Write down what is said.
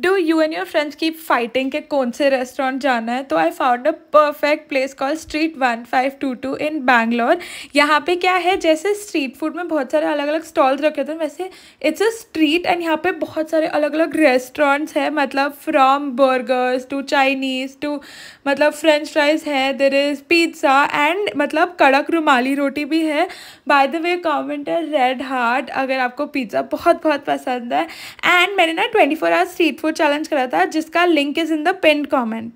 do you and your friends keep fighting के कौन से रेस्टोरेंट जाना है तो I found a perfect place call street one five two two in Bangalore यहाँ पे क्या है जैसे स्ट्रीट फूड में बहुत सारे अलग अलग स्टॉल्स रखे थे वैसे इट्स अ स्ट्रीट एंड यहाँ पे बहुत सारे अलग अलग रेस्टोरेंट्स हैं मतलब from burgers to Chinese to मतलब फ्रेंच फ्राइज है देर इज़ पिज्ज़ा एंड मतलब कड़क रुमाली रोटी भी है बाय द वे कॉमेंट है रेड हार्ट अगर आपको पिज़्ज़ा बहुत बहुत पसंद है एंड मैंने ना twenty four hours street food challenge करा था जिसका link is in the pinned comment